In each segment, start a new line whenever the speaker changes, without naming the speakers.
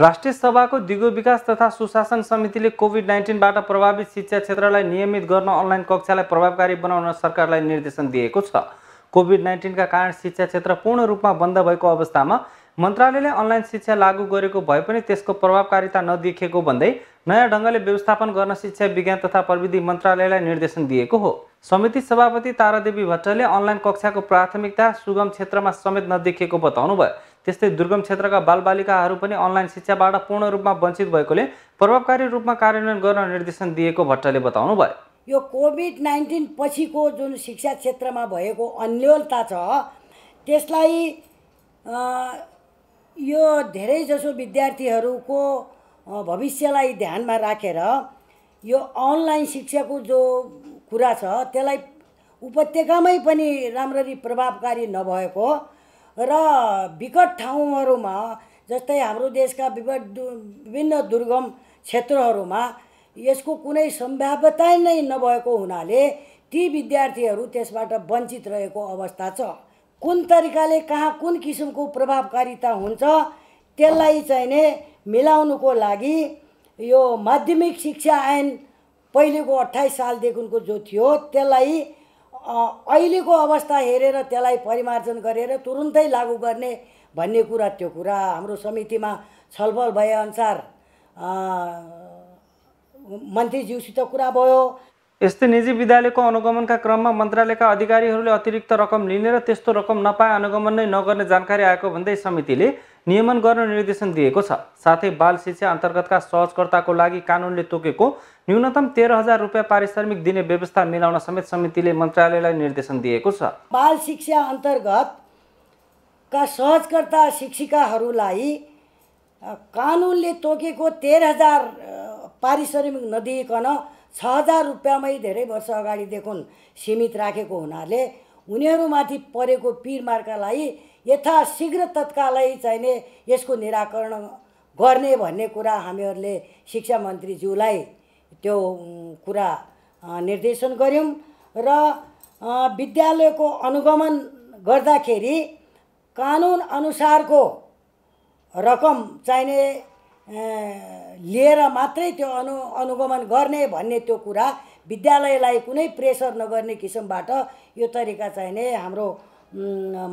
राष्ट्रिय सभाको दिगो विकास तथा सुशासन समितिले कोभिड नाइन्टिनबाट प्रभावित शिक्षा क्षेत्रलाई नियमित गर्न अनलाइन कक्षालाई प्रभावकारी बनाउन सरकारलाई निर्देशन दिएको छ कोभिड नाइन्टिनका कारण शिक्षा क्षेत्र पूर्ण रूपमा बन्द भएको अवस्थामा मन्त्रालयले अनलाइन शिक्षा लागू गरेको भए पनि त्यसको प्रभावकारिता नदेखिएको भन्दै नयाँ ढङ्गले व्यवस्थापन गर्न शिक्षा विज्ञान तथा प्रविधि मन्त्रालयलाई निर्देशन दिएको हो समिति सभापति तारादेवी भट्टले अनलाइन कक्षाको प्राथमिकता सुगम क्षेत्रमा समेत नदेखिएको बताउनुभयो त्यस्तै दुर्गम क्षेत्रका बालबालिकाहरू पनि अनलाइन शिक्षाबाट पूर्ण रूपमा वञ्चित भएकोले प्रभावकारी रूपमा कार्यान्वयन गर्न निर्देशन दिएको भट्टले बताउनु भयो
यो कोभिड नाइन्टिन पछिको जुन शिक्षा क्षेत्रमा भएको अन्यलता छ त्यसलाई यो धेरैजसो विद्यार्थीहरूको भविष्यलाई ध्यानमा राखेर यो अनलाइन शिक्षाको जो कुरा छ त्यसलाई उपत्यकामै पनि राम्ररी प्रभावकारी नभएको र विकट ठाउँहरूमा जस्तै हाम्रो देशका विकट विभिन्न दुर्गम क्षेत्रहरूमा यसको कुनै सम्भाव्यता नै नभएको हुनाले ती विद्यार्थीहरू त्यसबाट वञ्चित रहेको अवस्था छ कुन तरिकाले कहाँ कुन किसिमको प्रभावकारिता हुन्छ त्यसलाई चाहिँ चाहिने मिलाउनुको लागि यो माध्यमिक शिक्षा ऐन पहिलेको अठाइस सालदेखिको जो थियो त्यसलाई अहिलेको अवस्था हेरेर त्यसलाई परिमार्जन गरेर तुरुन्तै लागु गर्ने भन्ने कुरा त्यो कुरा हाम्रो समितिमा छलफल भएअनुसार मन्त्रीज्यूसित कुरा
भयो यस्तै निजी विद्यालयको अनुगमनका क्रममा मन्त्रालयका अधिकारीहरूले अतिरिक्त रकम लिने र त्यस्तो रकम नपाए अनुगमन नै नगर्ने जानकारी आएको भन्दै समितिले नियमन गर्न निर्देशन दिएको छ साथै बाल शिक्षा अन्तर्गतका सहजकर्ताको लागि कानुनले तोकेको न्यूनतम तेह्र हजार रुपियाँ पारिश्रमिक दिने व्यवस्था मिलाउन समेत समितिले मन्त्रालयलाई निर्देशन दिएको छ
बाल शिक्षा अन्तर्गतका सहजकर्ता शिक्षिकाहरूलाई कानुनले तोकेको तेह्र हजार पारिश्रमिक नदिइकन छ हजार रुपियाँमै धेरै वर्ष अगाडिदेखि सीमित राखेको हुनाले उनीहरूमाथि परेको पिरमार्कालाई यथाशीघ्र तत्कालै चाहिने यसको निराकरण गर्ने भन्ने कुरा हामीहरूले शिक्षा मन्त्रीज्यूलाई त्यो कुरा निर्देशन गऱ्यौँ र विद्यालयको अनुगमन गर्दाखेरि कानुन अनुसारको रकम चाहिने लिएर मात्रै त्यो अनु अनुगमन गर्ने भन्ने त्यो कुरा विद्यालयलाई कुनै प्रेसर नगर्ने किसिमबाट यो तरिका चाहिने हाम्रो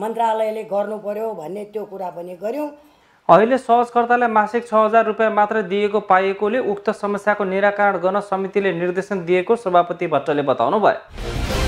मन्त्रालयले गर्नु पर्यो भन्ने त्यो कुरा पनि गऱ्यौँ
अहिले सहजकर्तालाई मासिक छ हजार रुपियाँ मात्र दिएको पाएकोले उक्त समस्याको निराकरण गर्न समितिले निर्देशन दिएको सभापति भट्टले बताउनु भयो